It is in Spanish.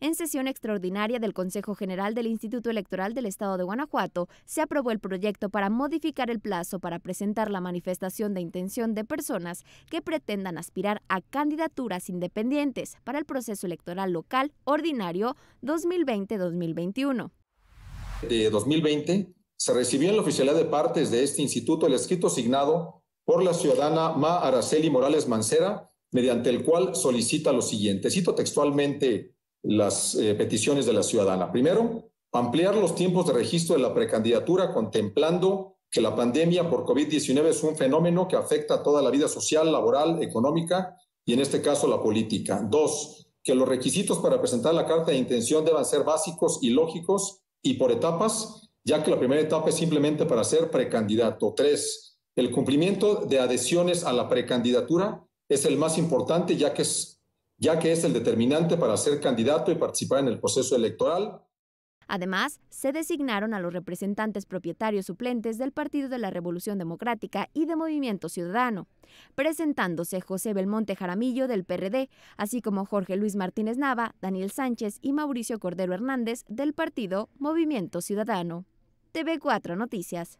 En sesión extraordinaria del Consejo General del Instituto Electoral del Estado de Guanajuato, se aprobó el proyecto para modificar el plazo para presentar la manifestación de intención de personas que pretendan aspirar a candidaturas independientes para el proceso electoral local ordinario 2020-2021. De 2020 se recibió en la oficialidad de partes de este instituto el escrito signado por la ciudadana Ma Araceli Morales Mancera, mediante el cual solicita lo siguiente. Cito textualmente las eh, peticiones de la ciudadana. Primero, ampliar los tiempos de registro de la precandidatura contemplando que la pandemia por COVID-19 es un fenómeno que afecta a toda la vida social, laboral, económica y en este caso la política. Dos, que los requisitos para presentar la carta de intención deban ser básicos y lógicos y por etapas, ya que la primera etapa es simplemente para ser precandidato. Tres, el cumplimiento de adhesiones a la precandidatura es el más importante, ya que es ya que es el determinante para ser candidato y participar en el proceso electoral. Además, se designaron a los representantes propietarios suplentes del Partido de la Revolución Democrática y de Movimiento Ciudadano, presentándose José Belmonte Jaramillo del PRD, así como Jorge Luis Martínez Nava, Daniel Sánchez y Mauricio Cordero Hernández del partido Movimiento Ciudadano. TV4 Noticias.